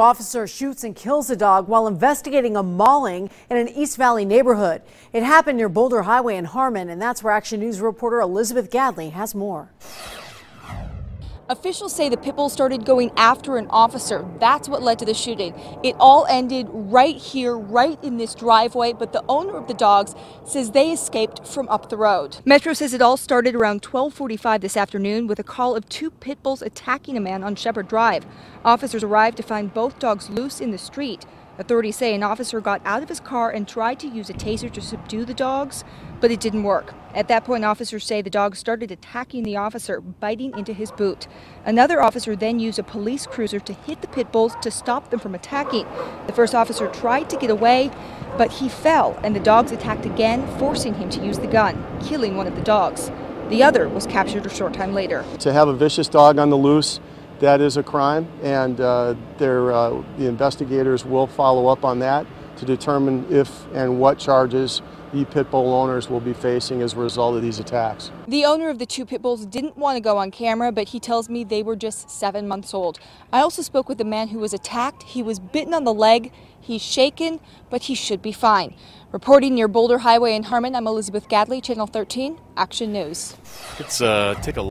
Officer shoots and kills a dog while investigating a mauling in an East Valley neighborhood. It happened near Boulder Highway in Harmon, and that's where Action News reporter Elizabeth Gadley has more. Officials say the pitbulls started going after an officer. That's what led to the shooting. It all ended right here, right in this driveway, but the owner of the dogs says they escaped from up the road. Metro says it all started around 1245 this afternoon with a call of two pit bulls attacking a man on Shepherd Drive. Officers arrived to find both dogs loose in the street. Authorities say an officer got out of his car and tried to use a taser to subdue the dogs, but it didn't work. At that point, officers say the dogs started attacking the officer, biting into his boot. Another officer then used a police cruiser to hit the pit bulls to stop them from attacking. The first officer tried to get away, but he fell, and the dogs attacked again, forcing him to use the gun, killing one of the dogs. The other was captured a short time later. To have a vicious dog on the loose that is a crime, and uh, uh, the investigators will follow up on that to determine if and what charges the pit bull owners will be facing as a result of these attacks. The owner of the two pit bulls didn't want to go on camera, but he tells me they were just seven months old. I also spoke with the man who was attacked. He was bitten on the leg. He's shaken, but he should be fine. Reporting near Boulder Highway in Harmon, I'm Elizabeth Gadley, Channel 13, Action News. It's uh, take a